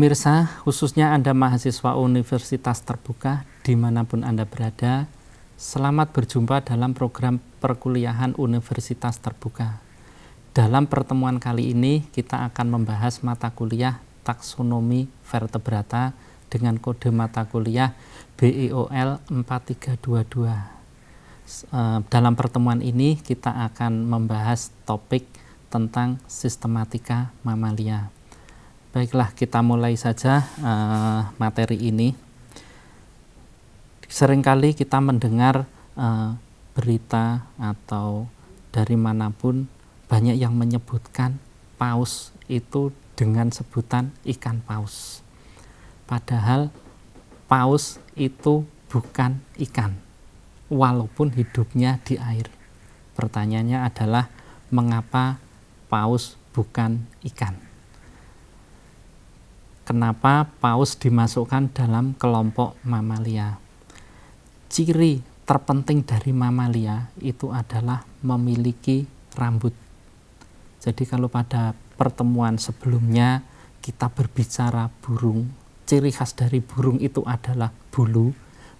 pemirsa, khususnya Anda mahasiswa universitas terbuka dimanapun Anda berada, selamat berjumpa dalam program perkuliahan universitas terbuka. Dalam pertemuan kali ini, kita akan membahas mata kuliah taksonomi vertebrata dengan kode mata kuliah BEOL 4322. E, dalam pertemuan ini, kita akan membahas topik tentang sistematika mamalia Baiklah, kita mulai saja uh, materi ini. Seringkali kita mendengar uh, berita atau dari manapun banyak yang menyebutkan paus itu dengan sebutan ikan paus. Padahal paus itu bukan ikan, walaupun hidupnya di air. Pertanyaannya adalah mengapa paus bukan ikan? kenapa paus dimasukkan dalam kelompok mamalia. Ciri terpenting dari mamalia itu adalah memiliki rambut. Jadi kalau pada pertemuan sebelumnya kita berbicara burung, ciri khas dari burung itu adalah bulu,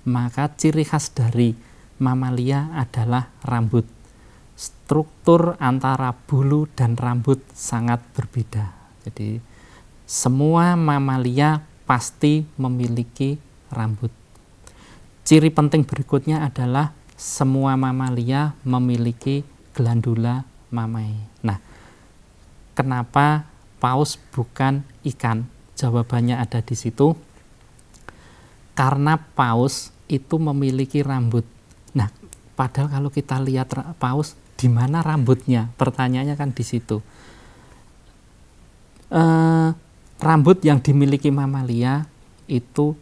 maka ciri khas dari mamalia adalah rambut. Struktur antara bulu dan rambut sangat berbeda. Jadi semua mamalia pasti memiliki rambut. Ciri penting berikutnya adalah semua mamalia memiliki glandula mamai. Nah, kenapa paus bukan ikan? Jawabannya ada di situ. Karena paus itu memiliki rambut. Nah, padahal kalau kita lihat paus, di mana rambutnya? Pertanyaannya kan di situ. Uh, rambut yang dimiliki mamalia itu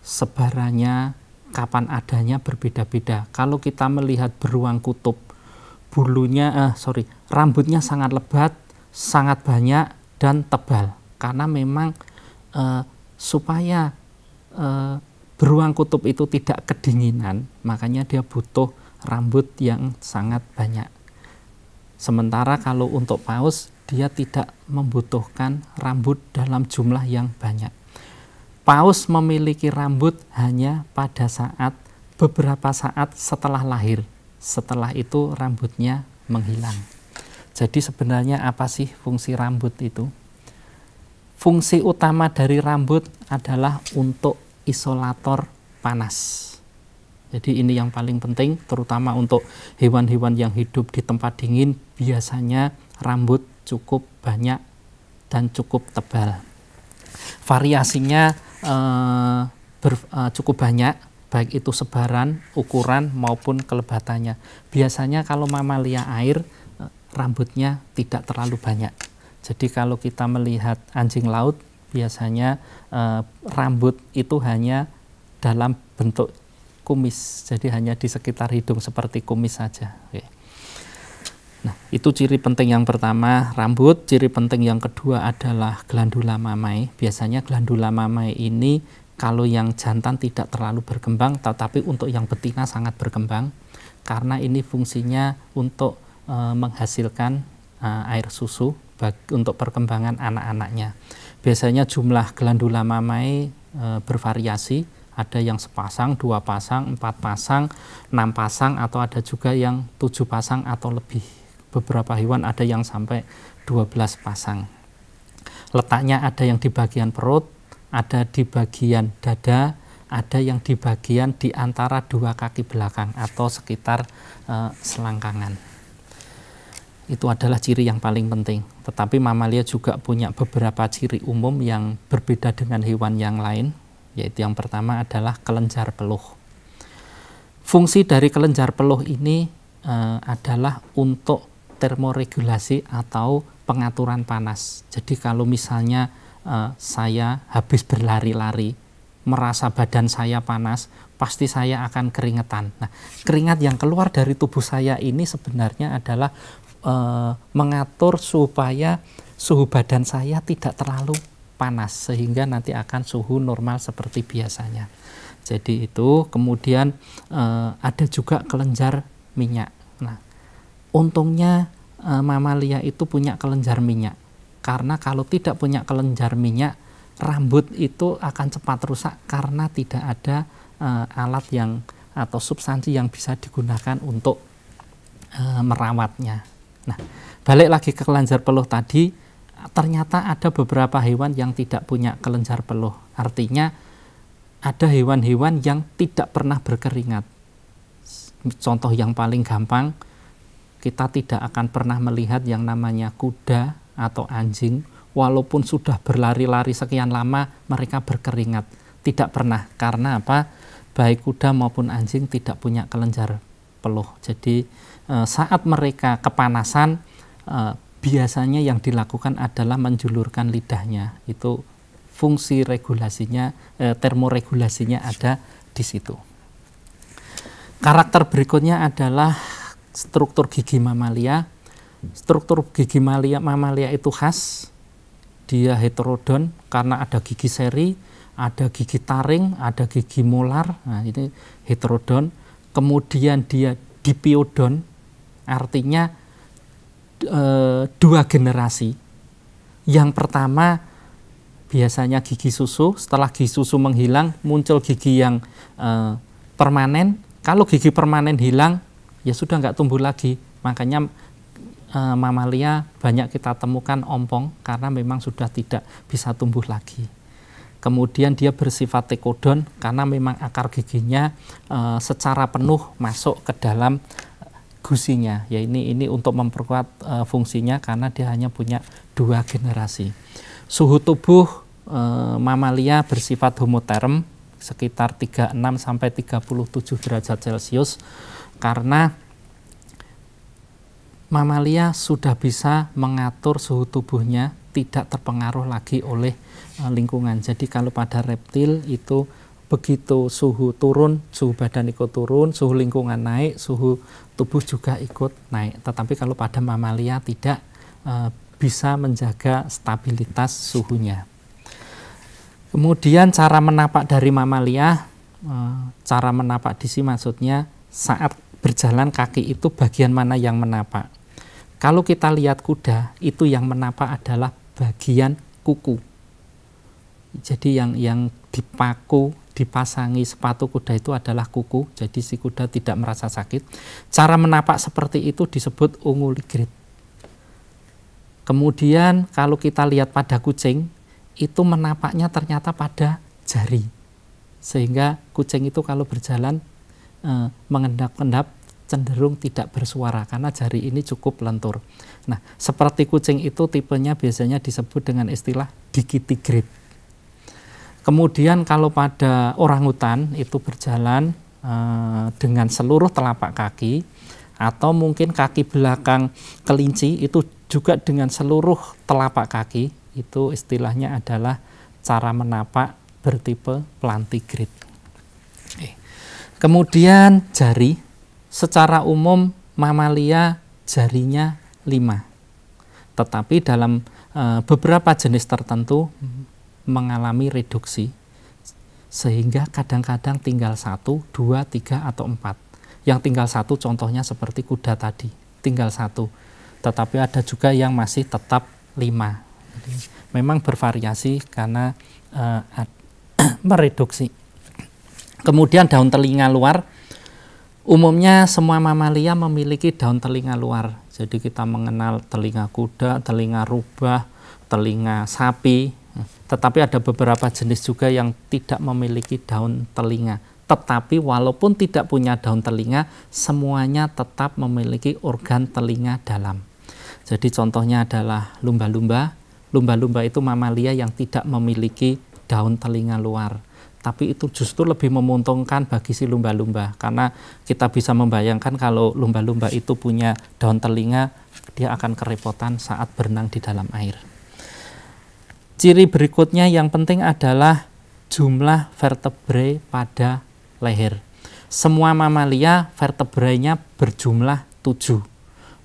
sebarannya kapan adanya berbeda-beda. Kalau kita melihat beruang kutub, bulunya, eh, sorry, rambutnya sangat lebat, sangat banyak dan tebal. Karena memang eh, supaya eh, beruang kutub itu tidak kedinginan, makanya dia butuh rambut yang sangat banyak. Sementara kalau untuk paus dia tidak membutuhkan rambut dalam jumlah yang banyak. Paus memiliki rambut hanya pada saat beberapa saat setelah lahir. Setelah itu rambutnya menghilang. Jadi sebenarnya apa sih fungsi rambut itu? Fungsi utama dari rambut adalah untuk isolator panas. Jadi ini yang paling penting terutama untuk hewan-hewan yang hidup di tempat dingin biasanya rambut cukup banyak dan cukup tebal. Variasinya eh, ber, eh, cukup banyak, baik itu sebaran, ukuran maupun kelebatannya. Biasanya kalau mamalia air eh, rambutnya tidak terlalu banyak. Jadi kalau kita melihat anjing laut biasanya eh, rambut itu hanya dalam bentuk kumis, jadi hanya di sekitar hidung seperti kumis saja. Okay. Nah, itu ciri penting yang pertama rambut, ciri penting yang kedua adalah glandula mamai. Biasanya glandula mamai ini kalau yang jantan tidak terlalu berkembang, tetapi untuk yang betina sangat berkembang karena ini fungsinya untuk e, menghasilkan e, air susu bagi untuk perkembangan anak-anaknya. Biasanya jumlah glandula mamai e, bervariasi, ada yang sepasang, dua pasang, empat pasang, enam pasang, atau ada juga yang tujuh pasang atau lebih beberapa hewan ada yang sampai 12 pasang. Letaknya ada yang di bagian perut, ada di bagian dada, ada yang di bagian di antara dua kaki belakang atau sekitar e, selangkangan. Itu adalah ciri yang paling penting. Tetapi mamalia juga punya beberapa ciri umum yang berbeda dengan hewan yang lain, yaitu yang pertama adalah kelenjar peluh. Fungsi dari kelenjar peluh ini e, adalah untuk termoregulasi atau pengaturan panas. Jadi kalau misalnya uh, saya habis berlari-lari, merasa badan saya panas, pasti saya akan keringetan. Nah, keringat yang keluar dari tubuh saya ini sebenarnya adalah uh, mengatur supaya suhu badan saya tidak terlalu panas sehingga nanti akan suhu normal seperti biasanya. Jadi itu kemudian uh, ada juga kelenjar minyak. Nah, untungnya uh, eh, mamalia itu punya kelenjar minyak karena kalau tidak punya kelenjar minyak rambut itu akan cepat rusak karena tidak ada uh, alat yang atau substansi yang bisa digunakan untuk uh, merawatnya. Nah, balik lagi ke kelenjar peluh tadi, ternyata ada beberapa hewan yang tidak punya kelenjar peluh. Artinya ada hewan-hewan yang tidak pernah berkeringat. Contoh yang paling gampang kita tidak akan pernah melihat yang namanya kuda atau anjing walaupun sudah berlari-lari sekian lama mereka berkeringat tidak pernah karena apa baik kuda maupun anjing tidak punya kelenjar peluh jadi eh, saat mereka kepanasan eh, biasanya yang dilakukan adalah menjulurkan lidahnya itu fungsi regulasinya eh, termoregulasinya ada di situ karakter berikutnya adalah struktur gigi mamalia. Struktur gigi mamalia, mamalia itu khas, dia heterodon karena ada gigi seri, ada gigi taring, ada gigi molar, nah ini heterodon. Kemudian dia dipiodon, artinya e, dua generasi. Yang pertama biasanya gigi susu, setelah gigi susu menghilang muncul gigi yang e, permanen. Kalau gigi permanen hilang ya sudah nggak tumbuh lagi. Makanya e, eh, mamalia banyak kita temukan ompong karena memang sudah tidak bisa tumbuh lagi. Kemudian dia bersifat tekodon karena memang akar giginya e, secara penuh masuk ke dalam gusinya. Ya ini ini untuk memperkuat e, fungsinya karena dia hanya punya dua generasi. Suhu tubuh e, mamalia bersifat homoterm sekitar 36 sampai 37 derajat Celcius karena mamalia sudah bisa mengatur suhu tubuhnya tidak terpengaruh lagi oleh uh, lingkungan. Jadi kalau pada reptil itu begitu suhu turun, suhu badan ikut turun, suhu lingkungan naik, suhu tubuh juga ikut naik. Tetapi kalau pada mamalia tidak uh, bisa menjaga stabilitas suhunya. Kemudian cara menapak dari mamalia, eh, cara menapak di sini maksudnya saat berjalan kaki itu bagian mana yang menapak. Kalau kita lihat kuda, itu yang menapak adalah bagian kuku. Jadi yang yang dipaku, dipasangi sepatu kuda itu adalah kuku, jadi si kuda tidak merasa sakit. Cara menapak seperti itu disebut unguligrid. Kemudian kalau kita lihat pada kucing, itu menapaknya ternyata pada jari. Sehingga kucing itu kalau berjalan e, mengendap-endap cenderung tidak bersuara karena jari ini cukup lentur. Nah, seperti kucing itu tipenya biasanya disebut dengan istilah grip. Kemudian kalau pada orang hutan itu berjalan e, dengan seluruh telapak kaki atau mungkin kaki belakang kelinci itu juga dengan seluruh telapak kaki itu istilahnya adalah cara menapak bertipe plantigrid. Okay. Eh, Kemudian jari, secara umum mamalia jarinya lima, Tetapi dalam e, beberapa jenis tertentu mengalami reduksi sehingga kadang-kadang tinggal satu, dua, tiga atau empat. Yang tinggal satu contohnya seperti kuda tadi, tinggal satu. Tetapi ada juga yang masih tetap lima. Memang bervariasi karena uh, mereduksi. Kemudian daun telinga luar, umumnya semua mamalia memiliki daun telinga luar. Jadi kita mengenal telinga kuda, telinga rubah, telinga sapi. Tetapi ada beberapa jenis juga yang tidak memiliki daun telinga. Tetapi walaupun tidak punya daun telinga, semuanya tetap memiliki organ telinga dalam. Jadi contohnya adalah lumba-lumba. Lumba-lumba itu mamalia yang tidak memiliki daun telinga luar tapi itu justru lebih memuntungkan bagi si lumba-lumba karena kita bisa membayangkan kalau lumba-lumba itu punya daun telinga dia akan kerepotan saat berenang di dalam air. Ciri berikutnya yang penting adalah jumlah vertebrae pada leher. Semua mamalia vertebrainya berjumlah tujuh.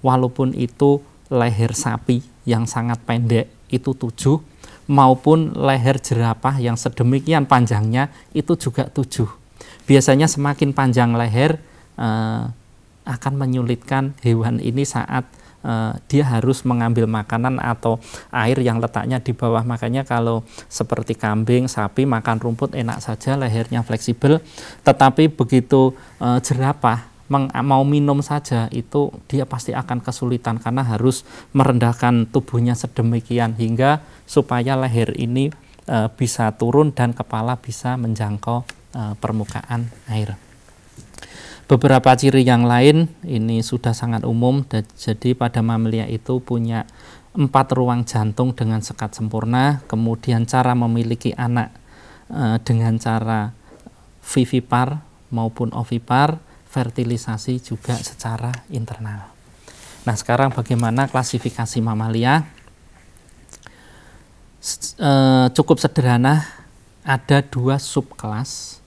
Walaupun itu leher sapi yang sangat pendek itu tujuh maupun leher jerapah yang sedemikian panjangnya itu juga tujuh. Biasanya semakin panjang leher eh, akan menyulitkan hewan ini saat eh, dia harus mengambil makanan atau air yang letaknya di bawah. Makanya kalau seperti kambing, sapi makan rumput enak saja lehernya fleksibel, tetapi begitu eh, jerapah mau minum saja itu dia pasti akan kesulitan karena harus merendahkan tubuhnya sedemikian hingga supaya leher ini e, bisa turun dan kepala bisa menjangkau e, permukaan air. Beberapa ciri yang lain ini sudah sangat umum dan jadi pada mamalia itu punya empat ruang jantung dengan sekat sempurna, kemudian cara memiliki anak e, dengan cara vivipar maupun ovipar, fertilisasi juga secara internal. Nah, sekarang bagaimana klasifikasi mamalia? Eh, cukup sederhana ada dua subkelas.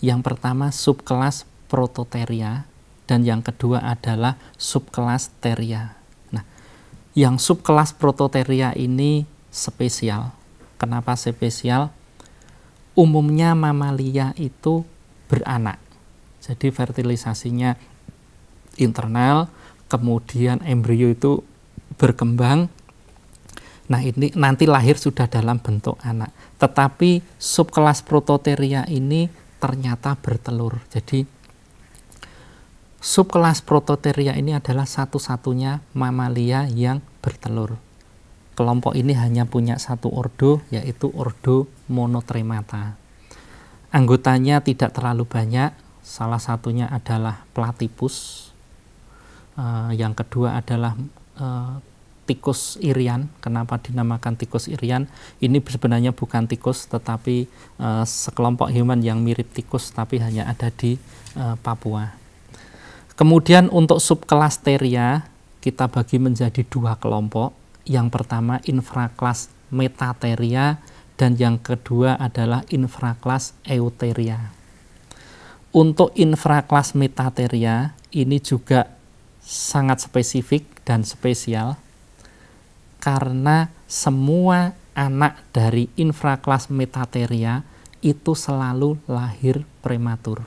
Yang pertama subkelas prototeria dan yang kedua adalah subkelas teria. Nah, yang subkelas prototeria ini spesial. Kenapa spesial? Umumnya mamalia itu beranak. Jadi fertilisasinya internal, kemudian embrio itu berkembang Nah, ini nanti lahir sudah dalam bentuk anak. Tetapi subkelas prototeria ini ternyata bertelur. Jadi subkelas prototeria ini adalah satu-satunya mamalia yang bertelur. Kelompok ini hanya punya satu ordo yaitu ordo monotremata. Anggotanya tidak terlalu banyak, salah satunya adalah platipus eh, yang kedua adalah eh, tikus irian. Kenapa dinamakan tikus irian? Ini sebenarnya bukan tikus, tetapi uh, sekelompok hewan yang mirip tikus, tapi hanya ada di uh, Papua. Kemudian untuk subkelas teria kita bagi menjadi dua kelompok. Yang pertama infraklas metateria dan yang kedua adalah infraklas euteria. Untuk infraklas metateria ini juga sangat spesifik dan spesial karena semua anak dari infraklas metateria itu selalu lahir prematur.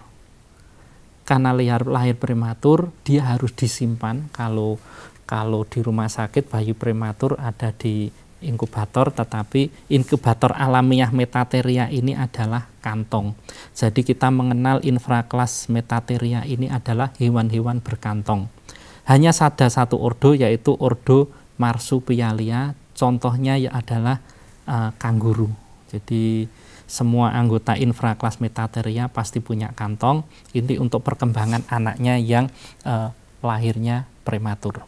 Karena lahir, lahir prematur, dia harus disimpan. Kalau kalau di rumah sakit bayi prematur ada di inkubator, tetapi inkubator alamiah metateria ini adalah kantong. Jadi kita mengenal infraklas metateria ini adalah hewan-hewan berkantong. Hanya ada satu ordo yaitu ordo marsupialia contohnya ya adalah uh, eh, kanguru. Jadi semua anggota infraklas metatheria pasti punya kantong ini untuk perkembangan anaknya yang uh, lahirnya prematur.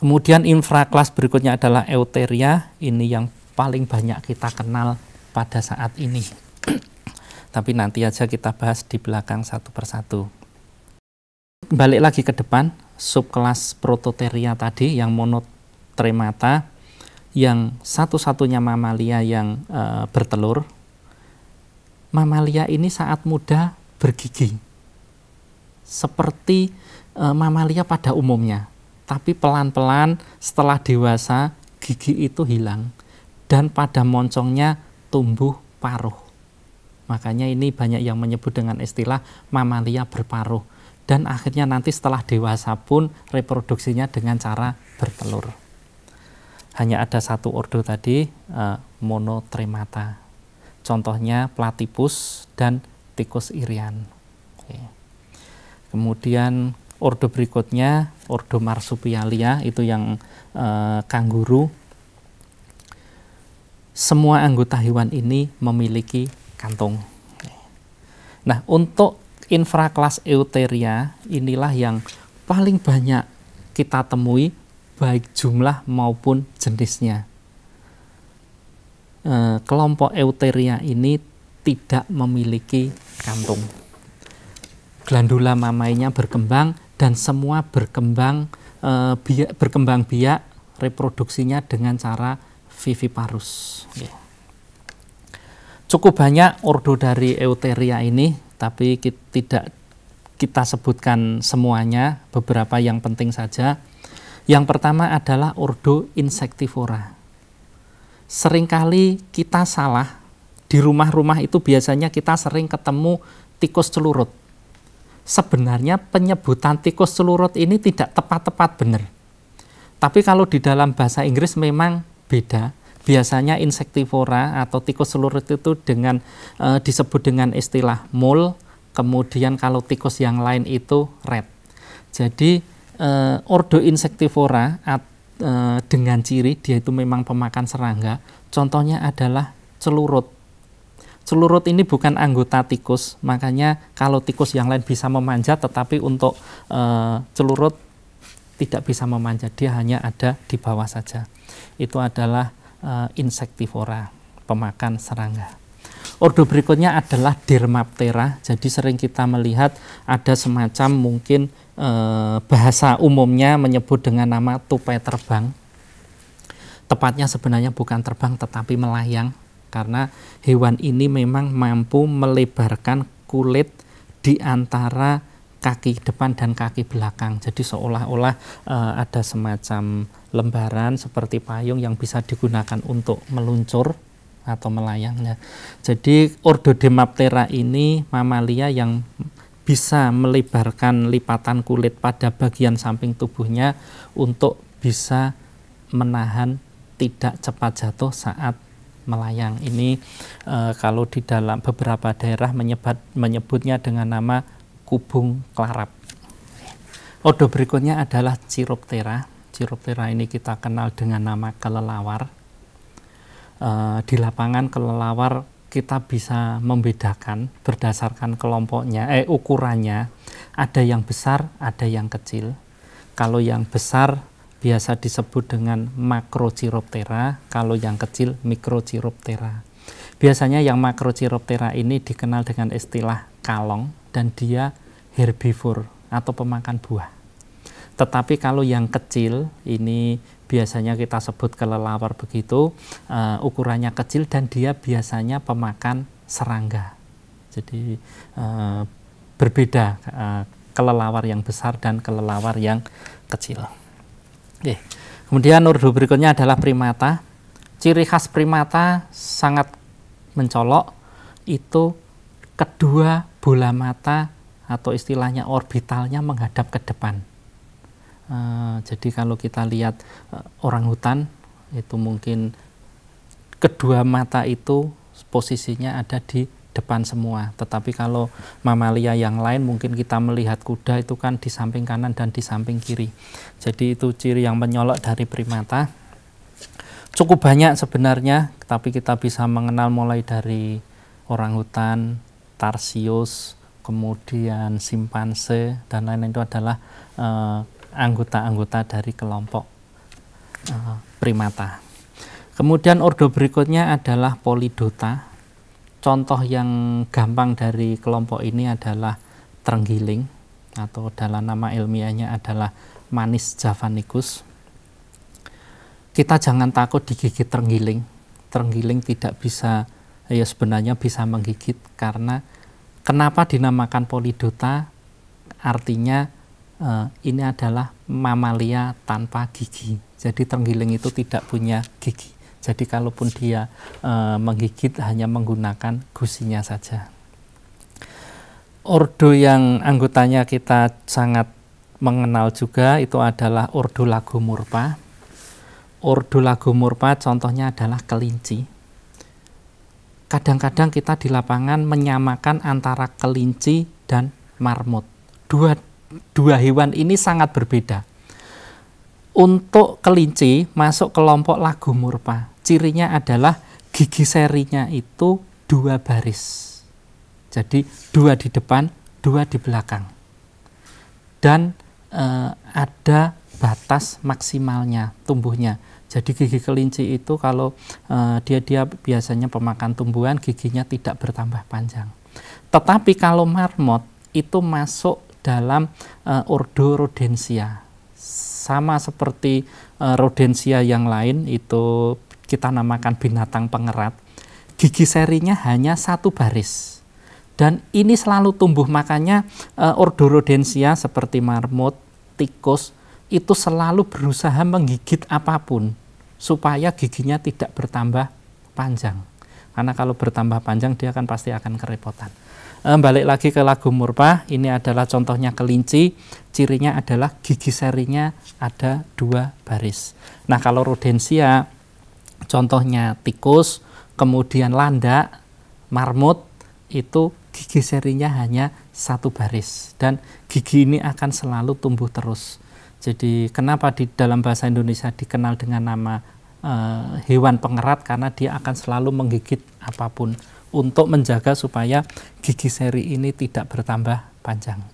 Kemudian infraklas berikutnya adalah euteria, ini yang paling banyak kita kenal pada saat ini. Tapi nanti aja kita bahas di belakang satu persatu balik lagi ke depan subkelas prototeria tadi yang monotremata yang satu-satunya mamalia yang e, bertelur mamalia ini saat muda bergigi seperti e, mamalia pada umumnya tapi pelan-pelan setelah dewasa gigi itu hilang dan pada moncongnya tumbuh paruh makanya ini banyak yang menyebut dengan istilah mamalia berparuh dan akhirnya nanti setelah dewasa pun reproduksinya dengan cara bertelur. Hanya ada satu ordo tadi uh, monotremata. Contohnya platipus dan tikus irian. Okay. Kemudian ordo berikutnya ordo marsupialia itu yang uh, eh, kanguru. Semua anggota hewan ini memiliki kantung. Nah, untuk infrakelas euteria inilah yang paling banyak kita temui baik jumlah maupun jenisnya. E, kelompok euteria ini tidak memiliki kantung. Glandula mamainya berkembang dan semua berkembang e, eh, biak, berkembang biak reproduksinya dengan cara viviparus. Yeah. Gitu cukup banyak ordo dari euteria ini, tapi kita, tidak kita sebutkan semuanya, beberapa yang penting saja. Yang pertama adalah ordo insectivora. Seringkali kita salah, di rumah-rumah itu biasanya kita sering ketemu tikus celurut. Sebenarnya penyebutan tikus celurut ini tidak tepat-tepat benar. Tapi kalau di dalam bahasa Inggris memang beda biasanya insektivora atau tikus seluruh itu dengan e, disebut dengan istilah mole, kemudian kalau tikus yang lain itu red. Jadi e, ordo insektivora at, e, dengan ciri dia itu memang pemakan serangga. Contohnya adalah celurut. Celurut ini bukan anggota tikus, makanya kalau tikus yang lain bisa memanjat, tetapi untuk e, celurut tidak bisa memanjat, dia hanya ada di bawah saja. Itu adalah uh, eh, insektivora, pemakan serangga. Ordo berikutnya adalah Dermaptera. Jadi sering kita melihat ada semacam mungkin e, bahasa umumnya menyebut dengan nama tupai terbang. Tepatnya sebenarnya bukan terbang tetapi melayang karena hewan ini memang mampu melebarkan kulit di antara kaki depan dan kaki belakang. Jadi seolah-olah uh, ada semacam lembaran seperti payung yang bisa digunakan untuk meluncur atau melayang. Jadi ordo Demaptera ini mamalia yang bisa melebarkan lipatan kulit pada bagian samping tubuhnya untuk bisa menahan tidak cepat jatuh saat melayang. Ini uh, kalau di dalam beberapa daerah menyebat, menyebutnya dengan nama kubung kelarap. Odo berikutnya adalah Chiroptera. Chiroptera ini kita kenal dengan nama kelelawar. E, di lapangan kelelawar kita bisa membedakan berdasarkan kelompoknya, eh ukurannya. Ada yang besar, ada yang kecil. Kalau yang besar biasa disebut dengan makrociroptera, kalau yang kecil mikrociroptera. Biasanya yang makrociroptera ini dikenal dengan istilah kalong dan dia herbivor atau pemakan buah. Tetapi kalau yang kecil ini biasanya kita sebut kelelawar begitu uh, ukurannya kecil dan dia biasanya pemakan serangga. Jadi uh, berbeda uh, kelelawar yang besar dan kelelawar yang kecil. Oke. Kemudian urdu berikutnya adalah primata. Ciri khas primata sangat mencolok itu kedua bola mata atau istilahnya orbitalnya menghadap ke depan. Uh, jadi kalau kita lihat uh, orang hutan itu mungkin kedua mata itu posisinya ada di depan semua. Tetapi kalau mamalia yang lain mungkin kita melihat kuda itu kan di samping kanan dan di samping kiri. Jadi itu ciri yang menyolok dari primata. Cukup banyak sebenarnya, tapi kita bisa mengenal mulai dari orang hutan, tarsius, kemudian simpanse dan lain-lain itu adalah eh, anggota-anggota uh, dari kelompok uh, primata. Kemudian ordo berikutnya adalah polidota. Contoh yang gampang dari kelompok ini adalah terenggiling atau dalam nama ilmiahnya adalah Manis javanicus. Kita jangan takut digigit terenggiling. Terenggiling tidak bisa ya sebenarnya bisa menggigit karena kenapa dinamakan polidota artinya eh, ini adalah mamalia tanpa gigi jadi tenggiling itu tidak punya gigi jadi kalaupun dia eh, menggigit hanya menggunakan gusinya saja ordo yang anggotanya kita sangat mengenal juga itu adalah ordo lagomurpa ordo lagomurpa contohnya adalah kelinci kadang-kadang kita di lapangan menyamakan antara kelinci dan marmut. Dua, dua hewan ini sangat berbeda. Untuk kelinci masuk kelompok lagu murpa, cirinya adalah gigi serinya itu dua baris. Jadi dua di depan, dua di belakang. Dan e, ada batas maksimalnya tumbuhnya. Jadi gigi kelinci itu kalau uh, dia dia biasanya pemakan tumbuhan giginya tidak bertambah panjang. Tetapi kalau marmot itu masuk dalam uh, eh, ordo rodensia. Sama seperti uh, rodensia yang lain itu kita namakan binatang pengerat. Gigi serinya hanya satu baris dan ini selalu tumbuh makanya uh, rodensia seperti marmot, tikus itu selalu berusaha menggigit apapun supaya giginya tidak bertambah panjang. Karena kalau bertambah panjang dia akan pasti akan kerepotan. E, balik lagi ke lagu murpa, ini adalah contohnya kelinci. Cirinya adalah gigi serinya ada dua baris. Nah kalau rodensia, contohnya tikus, kemudian landak, marmut, itu gigi serinya hanya satu baris dan gigi ini akan selalu tumbuh terus jadi kenapa di dalam bahasa Indonesia dikenal dengan nama uh, hewan pengerat karena dia akan selalu menggigit apapun untuk menjaga supaya gigi seri ini tidak bertambah panjang.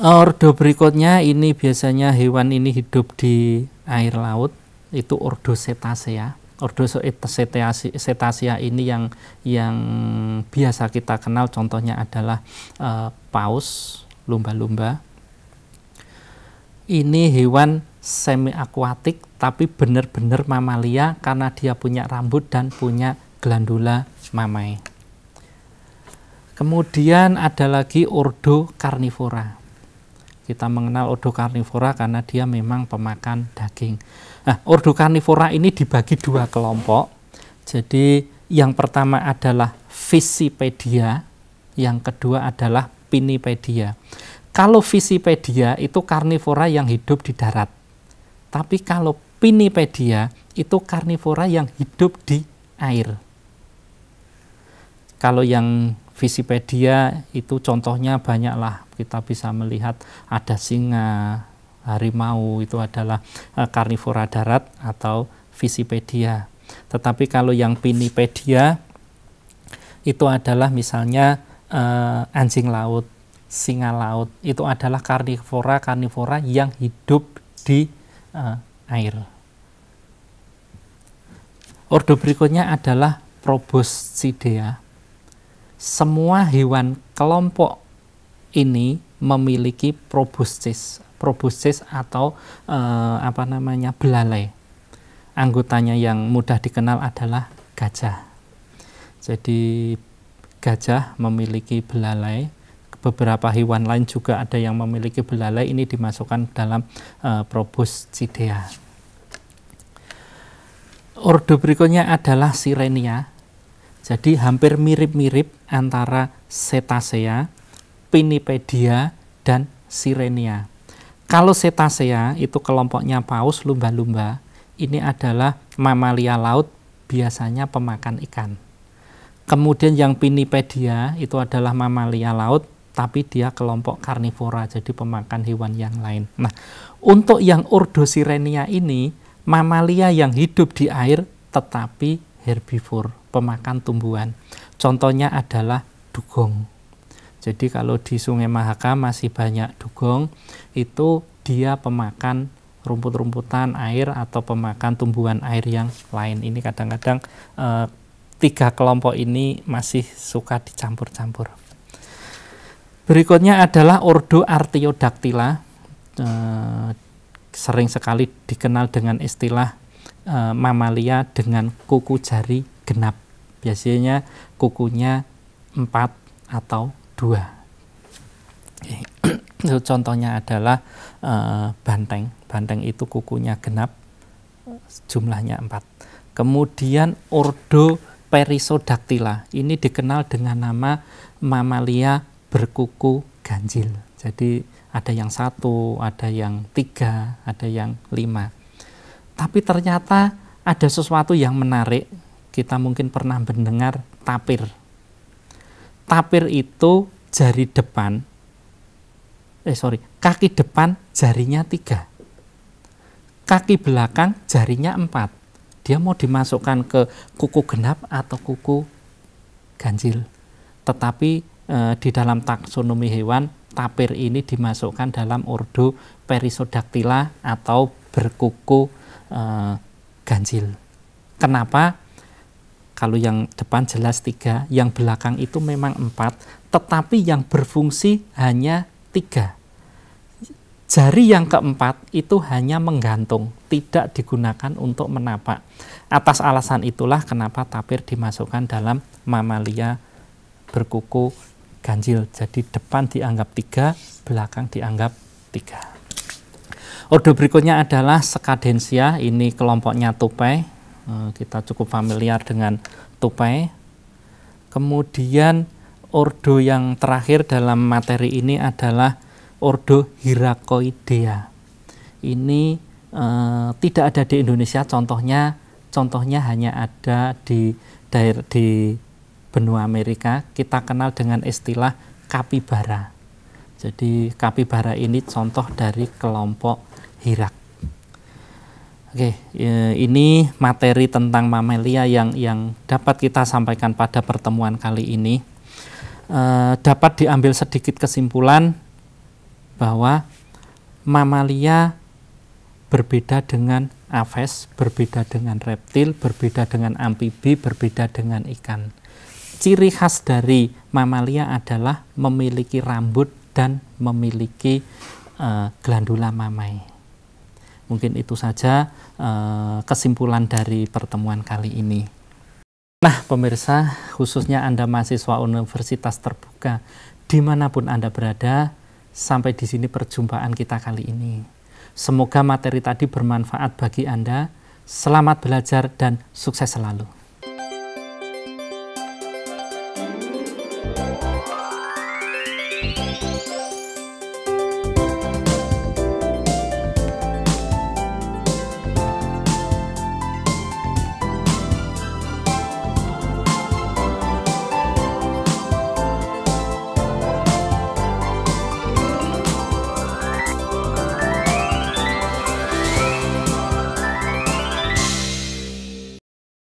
Ordo berikutnya ini biasanya hewan ini hidup di air laut itu ordo cetacea. Ordo cetacea ini yang yang biasa kita kenal contohnya adalah uh, paus, lumba-lumba, ini hewan semi akuatik tapi benar-benar mamalia karena dia punya rambut dan punya glandula mamai. Kemudian ada lagi ordo karnivora. Kita mengenal ordo karnivora karena dia memang pemakan daging. Nah, ordo karnivora ini dibagi dua kelompok. Jadi yang pertama adalah Visipedia, yang kedua adalah Pinipedia. Kalau Visipedia itu karnivora yang hidup di darat. Tapi kalau Pinipedia itu karnivora yang hidup di air. Kalau yang Visipedia itu contohnya banyaklah kita bisa melihat ada singa, harimau itu adalah eh, karnivora darat atau Visipedia. Tetapi kalau yang Pinipedia itu adalah misalnya uh, anjing laut singa laut itu adalah karnivora karnivora yang hidup di uh, air. Ordo berikutnya adalah Proboscidea. Semua hewan kelompok ini memiliki proboscis, proboscis atau uh, apa namanya belalai. Anggotanya yang mudah dikenal adalah gajah. Jadi gajah memiliki belalai beberapa hewan lain juga ada yang memiliki belalai ini dimasukkan dalam uh, eh, proboscidea. Ordo berikutnya adalah Sirenia. Jadi hampir mirip-mirip antara Cetacea, Pinipedia, dan Sirenia. Kalau Cetacea itu kelompoknya paus lumba-lumba, ini adalah mamalia laut biasanya pemakan ikan. Kemudian yang Pinipedia itu adalah mamalia laut tapi dia kelompok karnivora, jadi pemakan hewan yang lain. Nah, untuk yang Ordo Sirenia ini, mamalia yang hidup di air tetapi herbivor, pemakan tumbuhan. Contohnya adalah dugong. Jadi kalau di Sungai Mahaka masih banyak dugong, itu dia pemakan rumput-rumputan air atau pemakan tumbuhan air yang lain. Ini kadang-kadang eh, tiga kelompok ini masih suka dicampur-campur. Berikutnya adalah Ordo Artiodactyla. Eh, sering sekali dikenal dengan istilah eh, mamalia dengan kuku jari genap. Biasanya kukunya 4 atau dua. Eh, contohnya adalah eh, banteng. Banteng itu kukunya genap, jumlahnya 4. Kemudian Ordo Perisodactyla. Ini dikenal dengan nama mamalia berkuku ganjil. Jadi ada yang satu, ada yang tiga, ada yang lima. Tapi ternyata ada sesuatu yang menarik. Kita mungkin pernah mendengar tapir. Tapir itu jari depan, eh sorry, kaki depan jarinya tiga. Kaki belakang jarinya empat. Dia mau dimasukkan ke kuku genap atau kuku ganjil. Tetapi Eh, di dalam taksonomi hewan tapir ini dimasukkan dalam ordo Perisodactyla atau berkuku eh, ganjil. Kenapa? Kalau yang depan jelas tiga, yang belakang itu memang empat, tetapi yang berfungsi hanya tiga. Jari yang keempat itu hanya menggantung, tidak digunakan untuk menapak. Atas alasan itulah kenapa tapir dimasukkan dalam mamalia berkuku ganjil. Jadi depan dianggap tiga, belakang dianggap tiga. Ordo berikutnya adalah sekadensia, ini kelompoknya tupai. Eh, kita cukup familiar dengan tupai. Kemudian ordo yang terakhir dalam materi ini adalah ordo hirakoidea. Ini eh, tidak ada di Indonesia, contohnya contohnya hanya ada di daerah di benua Amerika kita kenal dengan istilah kapibara. Jadi kapibara ini contoh dari kelompok hirak. Oke, e, ini materi tentang mamalia yang yang dapat kita sampaikan pada pertemuan kali ini. E, dapat diambil sedikit kesimpulan bahwa mamalia berbeda dengan aves, berbeda dengan reptil, berbeda dengan amfibi, berbeda dengan ikan ciri khas dari mamalia adalah memiliki rambut dan memiliki uh, glandula mamai. Mungkin itu saja uh, kesimpulan dari pertemuan kali ini. Nah, pemirsa, khususnya Anda mahasiswa universitas terbuka, dimanapun Anda berada, sampai di sini perjumpaan kita kali ini. Semoga materi tadi bermanfaat bagi Anda. Selamat belajar dan sukses selalu.